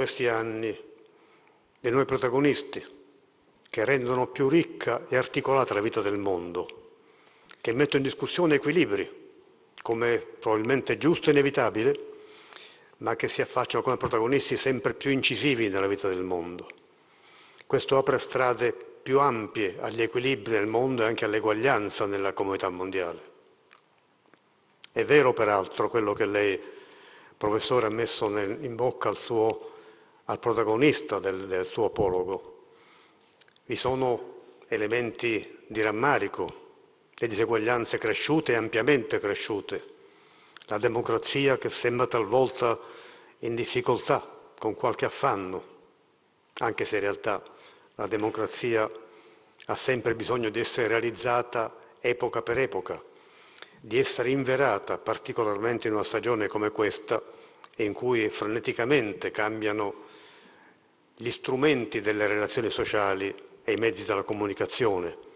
questi anni, dei nuovi protagonisti, che rendono più ricca e articolata la vita del mondo, che mettono in discussione equilibri, come probabilmente giusto e inevitabile, ma che si affacciano come protagonisti sempre più incisivi nella vita del mondo. Questo apre strade più ampie agli equilibri nel mondo e anche all'eguaglianza nella comunità mondiale. È vero peraltro quello che lei, professore, ha messo in bocca al suo al protagonista del, del suo apologo. Vi sono elementi di rammarico, le diseguaglianze cresciute e ampiamente cresciute, la democrazia che sembra talvolta in difficoltà, con qualche affanno, anche se in realtà la democrazia ha sempre bisogno di essere realizzata epoca per epoca, di essere inverata, particolarmente in una stagione come questa, e in cui freneticamente cambiano gli strumenti delle relazioni sociali e i mezzi della comunicazione